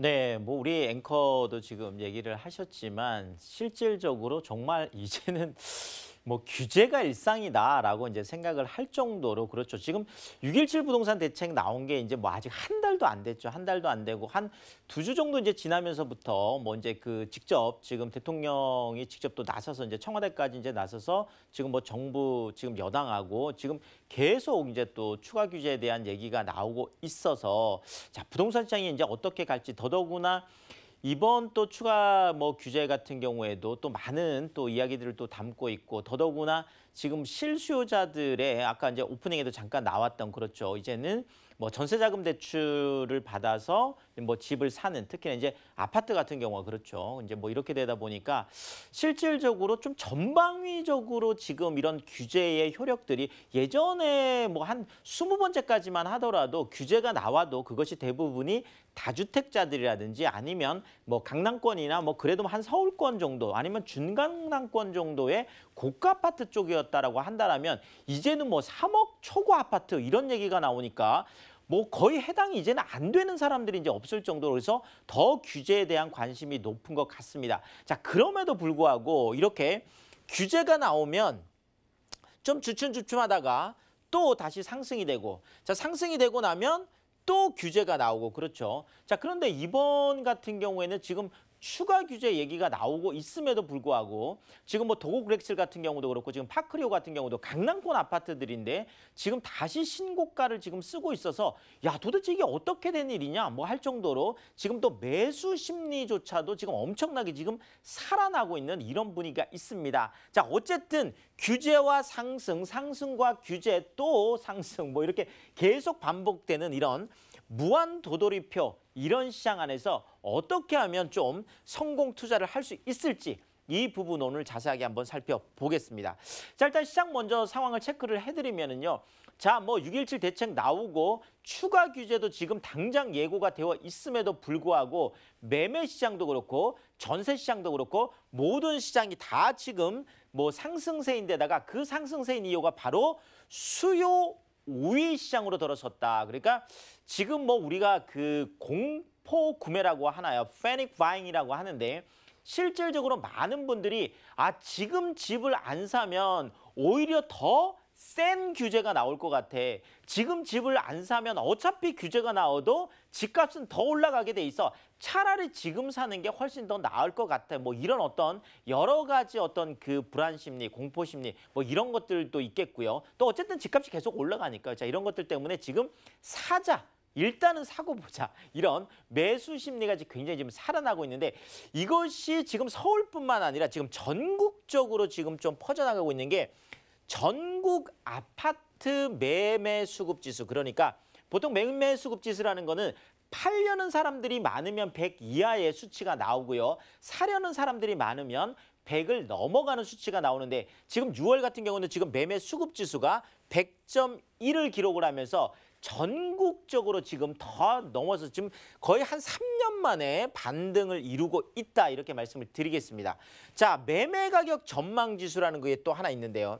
네, 뭐 우리 앵커도 지금 얘기를 하셨지만 실질적으로 정말 이제는 뭐 규제가 일상이다라고 이제 생각을 할 정도로 그렇죠. 지금 6.17 부동산 대책 나온 게 이제 뭐 아직 한 달도 안 됐죠. 한 달도 안 되고 한 두 주 정도 이제 지나면서부터 뭐 이제 그 직접 지금 대통령이 직접 또 나서서 이제 청와대까지 이제 나서서 지금 뭐 정부 지금 여당하고 지금 계속 이제 또 추가 규제에 대한 얘기가 나오고 있어서 자, 부동산 시장이 이제 어떻게 갈지 더더구나 이번 또 추가 뭐 규제 같은 경우에도 또 많은 또 이야기들을 또 담고 있고 더더구나 지금 실수요자들의 아까 이제 오프닝에도 잠깐 나왔던 그렇죠. 이제는 뭐 전세자금 대출을 받아서 뭐 집을 사는 특히나 이제 아파트 같은 경우가 그렇죠. 이제 뭐 이렇게 되다 보니까 실질적으로 좀 전방위적으로 지금 이런 규제의 효력들이 예전에 뭐 한 스무 번째까지만 하더라도 규제가 나와도 그것이 대부분이 다주택자들이라든지 아니면 뭐 강남권이나 뭐 그래도 한 서울권 정도 아니면 중강남권 정도의 고가 아파트 쪽이었다라고 한다라면 이제는 뭐 3억 초과 아파트 이런 얘기가 나오니까 뭐 거의 해당이 이제는 안 되는 사람들이 이제 없을 정도로 해서더 규제에 대한 관심이 높은 것 같습니다. 자, 그럼에도 불구하고 이렇게 규제가 나오면 좀 주춤주춤하다가 또 다시 상승이 되고 자, 상승이 되고 나면 또 규제가 나오고 그렇죠. 자, 그런데 이번 같은 경우에는 지금 추가 규제 얘기가 나오고 있음에도 불구하고 지금 뭐 도곡 렉실 같은 경우도 그렇고 지금 파크리오 같은 경우도 강남권 아파트들인데 지금 다시 신고가를 지금 쓰고 있어서 야 도대체 이게 어떻게 된 일이냐 뭐 할 정도로 지금 또 매수 심리조차도 지금 엄청나게 지금 살아나고 있는 이런 분위기가 있습니다. 자 어쨌든 규제와 상승, 상승과 규제 또 상승 뭐 이렇게 계속 반복되는 이런 무한 도돌이표 이런 시장 안에서 어떻게 하면 좀 성공 투자를 할 수 있을지 이 부분 오늘 자세하게 한번 살펴보겠습니다. 자, 일단 시장 먼저 상황을 체크를 해드리면요 자, 뭐 6.17 대책 나오고 추가 규제도 지금 당장 예고가 되어 있음에도 불구하고 매매 시장도 그렇고 전세 시장도 그렇고 모든 시장이 다 지금 뭐 상승세인데다가 그 상승세인 이유가 바로 수요 5위 시장으로 들어섰다. 그러니까 지금 뭐 우리가 그 공포 구매라고 하나요? 패닉 바잉이라고 하는데 실질적으로 많은 분들이 아 지금 집을 안 사면 오히려 더센 규제가 나올 것 같아. 지금 집을 안 사면 어차피 규제가 나와도 집값은 더 올라가게 돼 있어. 차라리 지금 사는 게 훨씬 더 나을 것 같아. 뭐 이런 어떤 여러 가지 어떤 그 불안 심리, 공포 심리 뭐 이런 것들도 있겠고요. 또 어쨌든 집값이 계속 올라가니까 자 이런 것들 때문에 지금 사자. 일단은 사고 보자 이런 매수 심리가 지금 굉장히 지금 살아나고 있는데 이것이 지금 서울뿐만 아니라 지금 전국적으로 지금 좀 퍼져나가고 있는 게 전국 아파트 매매 수급 지수 그러니까 보통 매매 수급 지수라는 거는 팔려는 사람들이 많으면 100 이하의 수치가 나오고요. 사려는 사람들이 많으면 100을 넘어가는 수치가 나오는데 지금 6월 같은 경우는 지금 매매 수급 지수가 100.1을 기록을 하면서 전국적으로 지금 더 넘어서 지금 거의 한 3년 만에 반등을 이루고 있다 이렇게 말씀을 드리겠습니다. 자 매매 가격 전망 지수라는 게 또 하나 있는데요.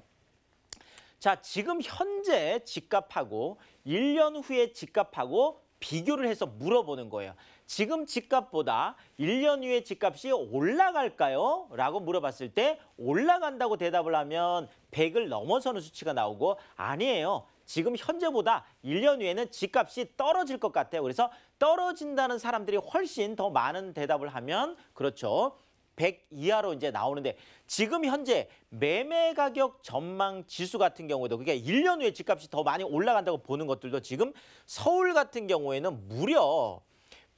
자, 지금 현재 집값하고 1년 후에 집값하고 비교를 해서 물어보는 거예요. 지금 집값보다 1년 후에 집값이 올라갈까요? 라고 물어봤을 때 올라간다고 대답을 하면 100을 넘어서는 수치가 나오고 아니에요. 지금 현재보다 1년 후에는 집값이 떨어질 것 같아요. 그래서 떨어진다는 사람들이 훨씬 더 많은 대답을 하면 그렇죠. 100 이하로 이제 나오는데 지금 현재 매매 가격 전망 지수 같은 경우에도 그게 러니까 1년 후에 집값이 더 많이 올라간다고 보는 것들도 지금 서울 같은 경우에는 무려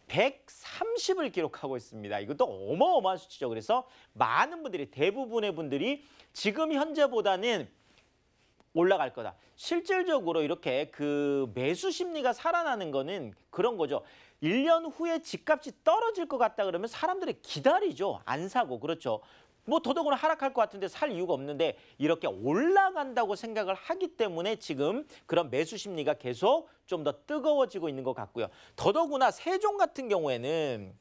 130을 기록하고 있습니다. 이것도 어마어마한 수치죠. 그래서 많은 분들이 대부분의 분들이 지금 현재보다는 올라갈 거다. 실질적으로 이렇게 그 매수 심리가 살아나는 거는 그런 거죠. 1년 후에 집값이 떨어질 것 같다 그러면 사람들이 기다리죠. 안 사고 그렇죠. 뭐 더더구나 하락할 것 같은데 살 이유가 없는데 이렇게 올라간다고 생각을 하기 때문에 지금 그런 매수 심리가 계속 좀 더 뜨거워지고 있는 것 같고요. 더더구나 세종 같은 경우에는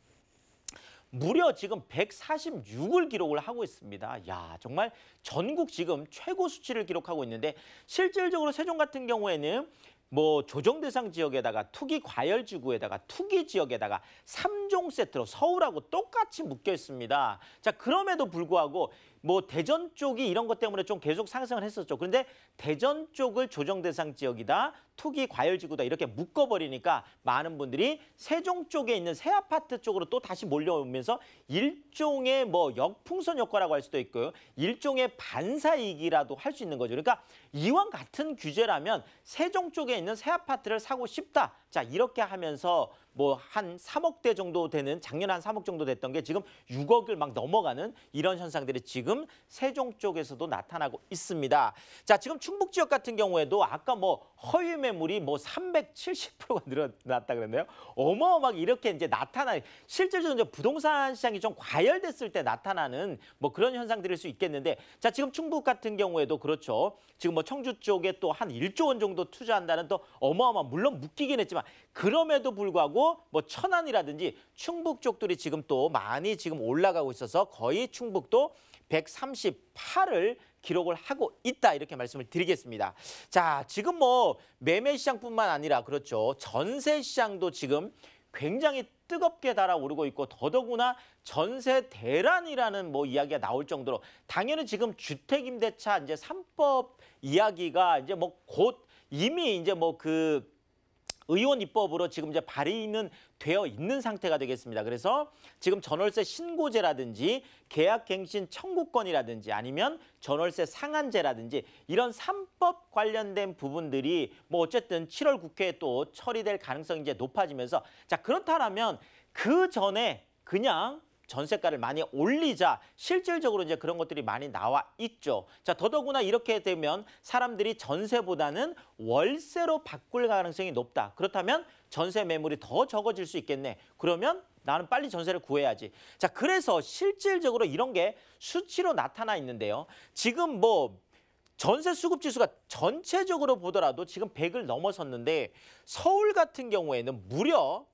무려 지금 146을 기록을 하고 있습니다. 야 정말 전국 지금 최고 수치를 기록하고 있는데 실질적으로 세종 같은 경우에는 뭐 조정 대상 지역에다가 투기 과열 지구에다가 투기 지역에다가 삼종 세트로 서울하고 똑같이 묶여 있습니다. 자, 그럼에도 불구하고 뭐 대전 쪽이 이런 것 때문에 좀 계속 상승을 했었죠. 그런데 대전 쪽을 조정 대상 지역이다. 투기 과열 지구다. 이렇게 묶어 버리니까 많은 분들이 세종 쪽에 있는 새 아파트 쪽으로 또 다시 몰려오면서 일종의 뭐 역풍선 효과라고 할 수도 있고요. 일종의 반사 이익이라도 할 수 있는 거죠. 그러니까 이왕 같은 규제라면 세종 쪽에 있는 새 아파트를 사고 싶다. 자, 이렇게 하면서 뭐한 3억대 정도 되는 작년 한 3억 정도 됐던 게 지금 6억을 막 넘어가는 이런 현상들이 지금 세종 쪽에서도 나타나고 있습니다. 자, 지금 충북 지역 같은 경우에도 아까 뭐 허위 매물이 뭐 370%가 늘어났다 그랬나요? 어마어마하게 이렇게 이제 나타나 실질적으로 부동산 시장이 좀 과열됐을 때 나타나는 뭐 그런 현상들일 수 있겠는데 자, 지금 충북 같은 경우에도 그렇죠. 지금 뭐 청주 쪽에 또 한 1조 원 정도 투자한다는 또어마어마 물론 묶이긴 했지만 그럼에도 불구하고 하고 뭐 천안이라든지 충북 쪽들이 지금 또 많이 지금 올라가고 있어서 거의 충북도 138을 기록을 하고 있다 이렇게 말씀을 드리겠습니다. 자, 지금 뭐 매매 시장뿐만 아니라 그렇죠. 전세 시장도 지금 굉장히 뜨겁게 달아오르고 있고 더더구나 전세 대란이라는 뭐 이야기가 나올 정도로 당연히 지금 주택 임대차 이제 3법 이야기가 이제 뭐 곧 이미 이제 뭐그 의원 입법으로 지금 이제 발의는 되어 있는 상태가 되겠습니다. 그래서 지금 전월세 신고제라든지 계약갱신 청구권이라든지 아니면 전월세 상한제라든지 이런 삼법 관련된 부분들이 뭐 어쨌든 7월 국회에 또 처리될 가능성이 이제 높아지면서 자 그렇다라면 그 전에 그냥 전세가를 많이 올리자 실질적으로 이제 그런 것들이 많이 나와 있죠. 자, 더더구나 이렇게 되면 사람들이 전세보다는 월세로 바꿀 가능성이 높다. 그렇다면 전세 매물이 더 적어질 수 있겠네. 그러면 나는 빨리 전세를 구해야지. 자, 그래서 실질적으로 이런 게 수치로 나타나 있는데요. 지금 뭐 전세 수급 지수가 전체적으로 보더라도 지금 100을 넘어섰는데 서울 같은 경우에는 무려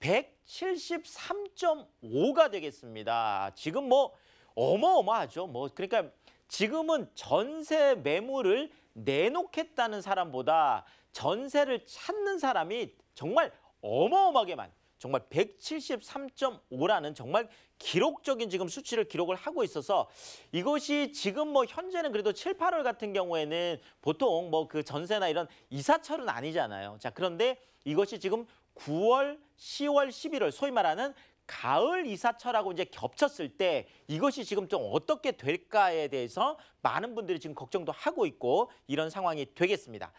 100 73.5가 되겠습니다. 지금 뭐 어마어마하죠. 뭐 그러니까 지금은 전세 매물을 내놓겠다는 사람보다 전세를 찾는 사람이 정말 어마어마하게 많. 정말 173.5라는 정말 기록적인 지금 수치를 기록을 하고 있어서 이것이 지금 뭐 현재는 그래도 7, 8월 같은 경우에는 보통 뭐 그 전세나 이런 이사철은 아니잖아요. 자, 그런데 이것이 지금 9월 10월, 11월 소위 말하는 가을 이사철하고 이제 겹쳤을 때 이것이 지금 좀 어떻게 될까에 대해서 많은 분들이 지금 걱정도 하고 있고 이런 상황이 되겠습니다.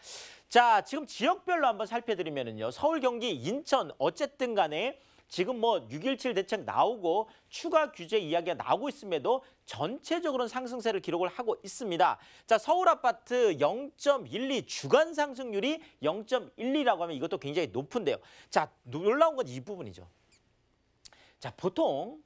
자, 지금 지역별로 한번 살펴드리면요 서울, 경기, 인천 어쨌든 간에 지금 뭐 6.17 대책 나오고 추가 규제 이야기가 나오고 있음에도 전체적으로는 상승세를 기록을 하고 있습니다. 자, 서울 아파트 0.12 주간 상승률이 0.12라고 하면 이것도 굉장히 높은데요. 자, 놀라운 건 이 부분이죠. 자, 보통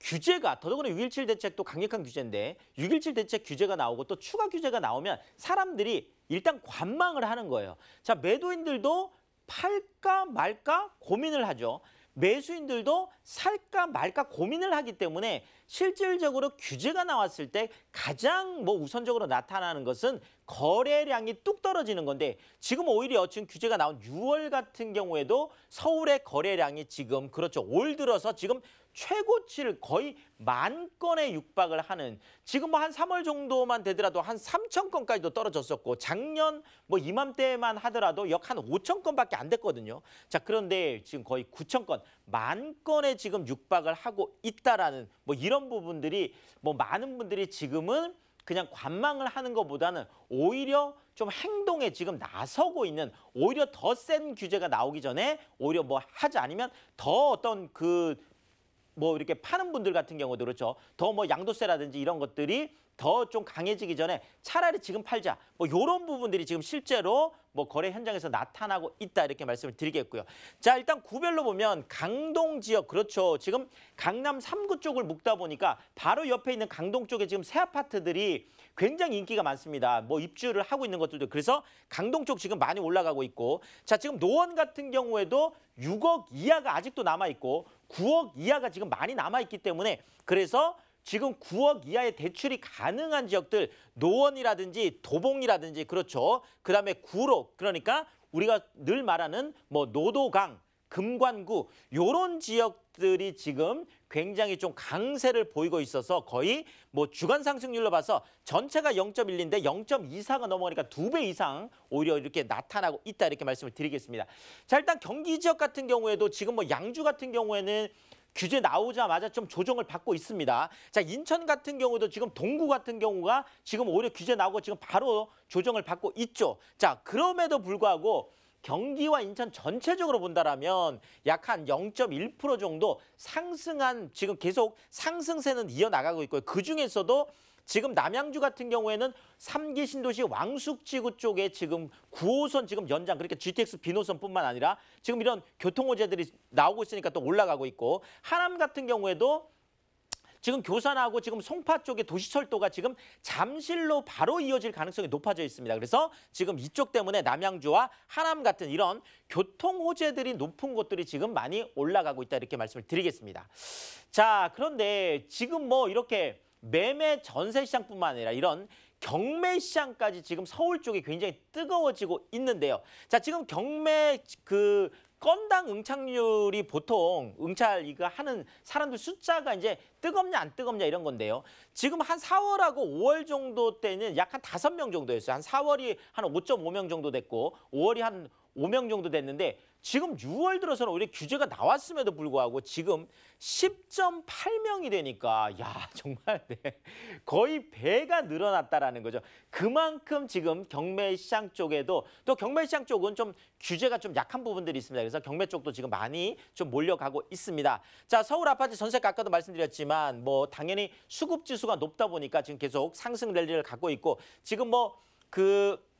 규제가 더더군다 6.17 대책도 강력한 규제인데 6.17 대책 규제가 나오고 또 추가 규제가 나오면 사람들이 일단 관망을 하는 거예요. 자 매도인들도 팔까 말까 고민을 하죠. 매수인들도 살까 말까 고민을 하기 때문에 실질적으로 규제가 나왔을 때 가장 뭐 우선적으로 나타나는 것은 거래량이 뚝 떨어지는 건데 지금 오히려 지금 규제가 나온 6월 같은 경우에도 서울의 거래량이 지금 그렇죠. 올 들어서 지금 최고치를 거의 만 건에 육박을 하는 지금 뭐 한 3월 정도만 되더라도 한 3천 건까지도 떨어졌었고 작년 뭐 이맘때만 하더라도 역 한 5천 건밖에 안 됐거든요. 자 그런데 지금 거의 9천 건, 만 건에 지금 육박을 하고 있다라는 뭐 이런 부분들이 뭐 많은 분들이 지금은 그냥 관망을 하는 것보다는 오히려 좀 행동에 지금 나서고 있는 오히려 더 센 규제가 나오기 전에 오히려 뭐 하지 않으면더 어떤 그뭐 이렇게 파는 분들 같은 경우도 그렇죠. 더 뭐 양도세라든지 이런 것들이 더 좀 강해지기 전에 차라리 지금 팔자. 뭐 이런 부분들이 지금 실제로 뭐 거래 현장에서 나타나고 있다 이렇게 말씀을 드리겠고요. 자 일단 구별로 보면 강동 지역 그렇죠. 지금 강남 3구 쪽을 묶다 보니까 바로 옆에 있는 강동 쪽에 지금 새 아파트들이 굉장히 인기가 많습니다. 뭐 입주를 하고 있는 것들도 그래서 강동 쪽 지금 많이 올라가고 있고 자 지금 노원 같은 경우에도 6억 이하가 아직도 남아 있고 9억 이하가 지금 많이 남아있기 때문에 그래서 지금 9억 이하의 대출이 가능한 지역들 노원이라든지 도봉이라든지 그렇죠. 그다음에 구로 그러니까 우리가 늘 말하는 뭐 노도강 금관구 요런 지역들이 지금 굉장히 좀 강세를 보이고 있어서 거의 뭐 주간 상승률로 봐서 전체가 0.1인데 0.24가 넘어가니까 두 배 이상 오히려 이렇게 나타나고 있다 이렇게 말씀을 드리겠습니다. 자 일단 경기 지역 같은 경우에도 지금 뭐 양주 같은 경우에는 규제 나오자마자 좀 조정을 받고 있습니다. 자, 인천 같은 경우도 지금 동구 같은 경우가 지금 오히려 규제 나오고 지금 바로 조정을 받고 있죠. 자, 그럼에도 불구하고 경기와 인천 전체적으로 본다라면 약한0.1% 정도 상승한 지금 계속 상승세는 이어나가고 있고요. 그중에서도 지금 남양주 같은 경우에는 삼기 신도시 왕숙지구 쪽에 지금 9호선 지금 연장 그러니까 GTX 비노선뿐만 아니라 지금 이런 교통 호재들이 나오고 있으니까 또 올라가고 있고 하남 같은 경우에도 지금 교산하고 지금 송파 쪽에 도시철도가 지금 잠실로 바로 이어질 가능성이 높아져 있습니다. 그래서 지금 이쪽 때문에 남양주와 하남 같은 이런 교통 호재들이 높은 곳들이 지금 많이 올라가고 있다 이렇게 말씀을 드리겠습니다. 자, 그런데 지금 뭐 이렇게 매매 전세 시장뿐만 아니라 이런 경매 시장까지 지금 서울 쪽이 굉장히 뜨거워지고 있는데요. 자, 지금 경매 그 건당 응착률이 보통 응찰 이거 하는 사람들 숫자가 이제 뜨겁냐 안 뜨겁냐 이런 건데요. 지금 한 4월하고 5월 정도 때는 약 한5명 정도였어요. 한 4월이 한 5.5명 정도 됐고 5월이 한 5명 정도 됐는데 지금 6월 들어서는 오히려 규제가 나왔음에도 불구하고 지금 10.8명이 되니까 야 정말 네. 거의 배가 늘어났다라는 거죠. 그만큼 지금 경매시장 쪽에도 또 경매시장 쪽은 좀 규제가 좀 약한 부분들이 있습니다. 그래서 경매 쪽도 지금 많이 좀 몰려가고 있습니다. 자 서울 아파트 전세가 까도 말씀드렸지만 뭐 당연히 수급지수가 높다 보니까 지금 계속 상승 랠리를 갖고 있고 지금 뭐그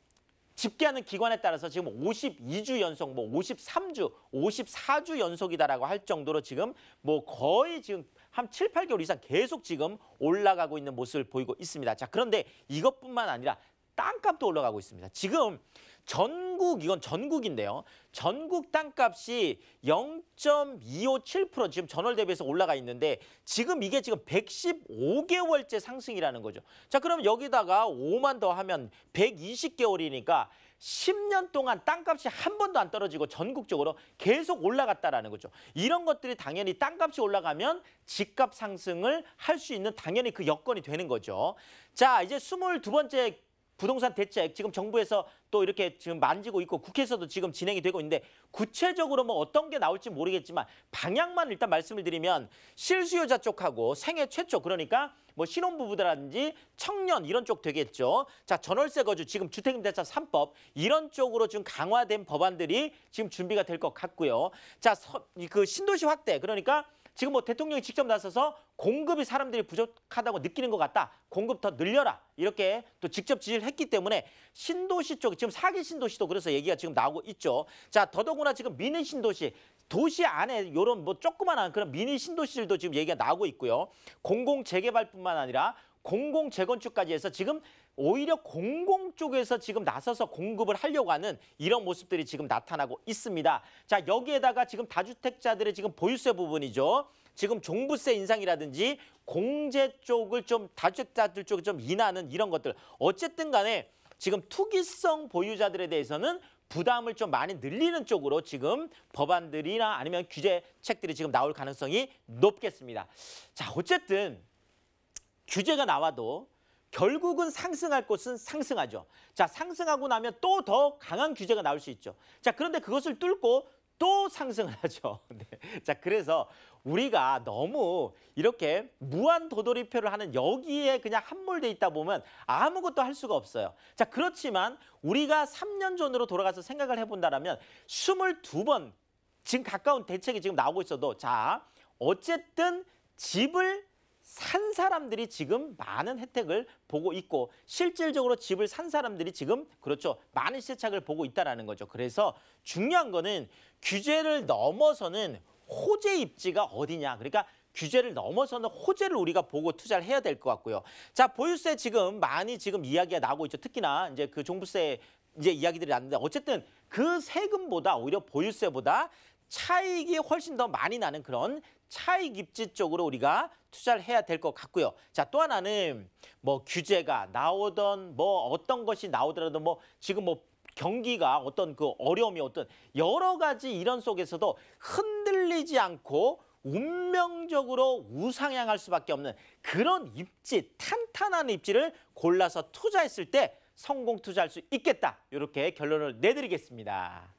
집계하는 기관에 따라서 지금 52주 연속, 뭐 53주, 54주 연속이다라고 할 정도로 지금 뭐 거의 지금 한 7, 8개월 이상 계속 지금 올라가고 있는 모습을 보이고 있습니다. 자, 그런데 이것뿐만 아니라 땅값도 올라가고 있습니다. 지금 전국 이건 전국인데요. 전국 땅값이 0.257% 지금 전월 대비해서 올라가 있는데 지금 이게 지금 115개월째 상승이라는 거죠. 자, 그럼 여기다가 5만 더 하면 120개월이니까 10년 동안 땅값이 한 번도 안 떨어지고 전국적으로 계속 올라갔다라는 거죠. 이런 것들이 당연히 땅값이 올라가면 집값 상승을 할 수 있는 당연히 그 여건이 되는 거죠. 자, 이제 22번째 부동산 대책 지금 정부에서 또 이렇게 지금 만지고 있고 국회에서도 지금 진행이 되고 있는데 구체적으로 뭐 어떤 게 나올지 모르겠지만 방향만 일단 말씀을 드리면 실수요자 쪽하고 생애 최초 그러니까 뭐 신혼부부라든지 청년 이런 쪽 되겠죠. 자 전월세 거주 지금 주택임대차 삼법 이런 쪽으로 지금 강화된 법안들이 지금 준비가 될 것 같고요. 자 그 신도시 확대 그러니까 지금 뭐 대통령이 직접 나서서 공급이 사람들이 부족하다고 느끼는 것 같다. 공급 더 늘려라. 이렇게 또 직접 지지를 했기 때문에 신도시 쪽 지금 사기 신도시도 그래서 얘기가 지금 나오고 있죠. 자 더더구나 지금 미니 신도시 도시 안에 이런 뭐 조그만한 그런 미니 신도시들도 지금 얘기가 나오고 있고요. 공공 재개발뿐만 아니라 공공 재건축까지 해서 지금 오히려 공공 쪽에서 지금 나서서 공급을 하려고 하는 이런 모습들이 지금 나타나고 있습니다. 자 여기에다가 지금 다주택자들의 지금 보유세 부분이죠. 지금 종부세 인상이라든지 공제 쪽을 좀 다주택자들 쪽에 좀 인하는 이런 것들 어쨌든 간에 지금 투기성 보유자들에 대해서는 부담을 좀 많이 늘리는 쪽으로 지금 법안들이나 아니면 규제책들이 지금 나올 가능성이 높겠습니다. 자 어쨌든 규제가 나와도 결국은 상승할 곳은 상승하죠. 자, 상승하고 나면 또 더 강한 규제가 나올 수 있죠. 자, 그런데 그것을 뚫고 또 상승을 하죠. 네. 자, 그래서 우리가 너무 이렇게 무한 도돌이표를 하는 여기에 그냥 함몰돼 있다 보면 아무것도 할 수가 없어요. 자, 그렇지만 우리가 3년 전으로 돌아가서 생각을 해본다면 22번 지금 가까운 대책이 지금 나오고 있어도 자, 어쨌든 집을 산 사람들이 지금 많은 혜택을 보고 있고 실질적으로 집을 산 사람들이 지금 그렇죠. 많은 시세착을 보고 있다라는 거죠. 그래서 중요한 거는 규제를 넘어서는 호재 입지가 어디냐. 그러니까 규제를 넘어서는 호재를 우리가 보고 투자를 해야 될 것 같고요. 자, 보유세 지금 많이 지금 이야기가 나오고 있죠. 특히나 이제 그 종부세 이제 이야기들이 나왔는데 어쨌든 그 세금보다 오히려 보유세보다 차익이 훨씬 더 많이 나는 그런 차익 입지 쪽으로 우리가 투자를 해야 될 것 같고요. 자, 또 하나는 뭐 규제가 나오던 뭐 어떤 것이 나오더라도 뭐 지금 뭐 경기가 어떤 그 어려움이 어떤 여러 가지 이런 속에서도 흔들리지 않고 운명적으로 우상향할 수밖에 없는 그런 입지, 탄탄한 입지를 골라서 투자했을 때 성공 투자할 수 있겠다. 이렇게 결론을 내드리겠습니다.